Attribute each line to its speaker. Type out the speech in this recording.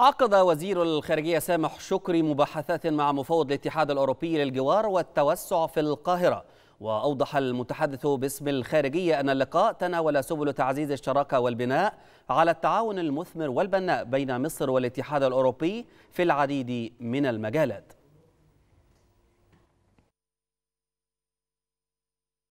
Speaker 1: عقد وزير الخارجية سامح شكري مباحثات مع مفوض الاتحاد الأوروبي للجوار والتوسع في القاهرة وأوضح المتحدث باسم الخارجية أن اللقاء تناول سبل تعزيز الشراكة والبناء على التعاون المثمر والبناء بين مصر والاتحاد الأوروبي في العديد من المجالات